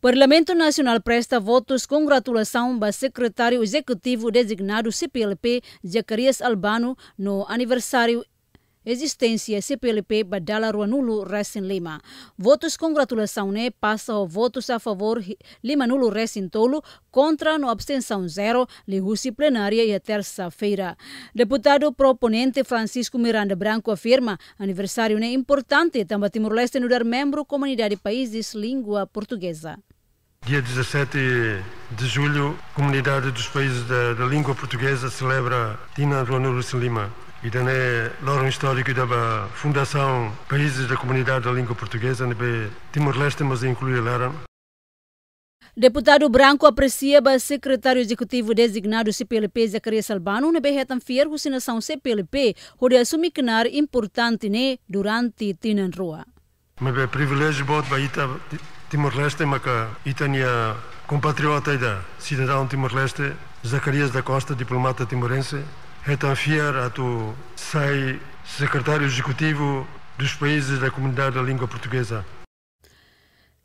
Parlamento Nacional presta votos de congratulação ao secretário executivo designado CPLP, Zacarias Albano, no aniversário existência CPLP Badala Ruanulu Resin Lima. Votos congratulação né passa votos a favor Lima Nulo Resin Tolo contra no abstenção zero Lihusi plenária e terça-feira. Deputado proponente Francisco Miranda Branco afirma aniversário né importante também Timor-Leste no dar membro comunidade países língua portuguesa. Dia 17 de julho, Comunidade dos Países da, da Língua Portuguesa celebra Tina Ruanulu Resin Lima é Lorum Histórico da Fundação Países da Comunidade da Língua Portuguesa, NB Timor-Leste, mas inclui Lara. Deputado Branco aprecia o secretário executivo designado CPLP Zacarias Albano na berretan fier husinação CPLP, onde assume que nar importante né durante tinan rua. Mas é privilégio bot ba Timor-Leste, mas que itania compatriota e cidadão Timor-Leste, Zacarias da Costa, diplomata timorense, a tu sei secretário executivo dos países da comunidade da língua portuguesa.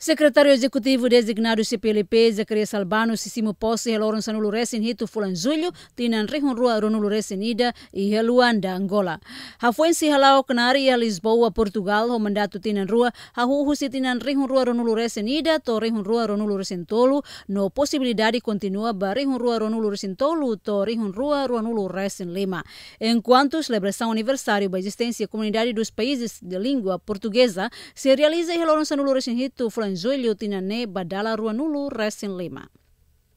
Secretário-Executivo designado CPLP, Zacarias Albano, Sissimo Posse, Heloron Sanulu Resin, Hito Fulanzulho, Tinan rua Rihunrua, Ronulu Ida, e heluanda Angola. Hafuense Halau, Canária, Lisboa, Portugal, o mandato Tinan Rua, Hahuhusi Tinan Rihunrua, Ronulu Resinida, To Rihunrua, Ronulu Resintolo, no possibilidade continua, Ba Rihunrua, Ronulu Resintolo, To Rua, Ronulu Resin Lima. Enquanto celebração aniversário da existência da comunidade dos países de língua portuguesa se realiza em Heloron Sanulu Resin, Hito Fulanzulho, Tanjoi Liutinane Badala Ruanulu Resin 5.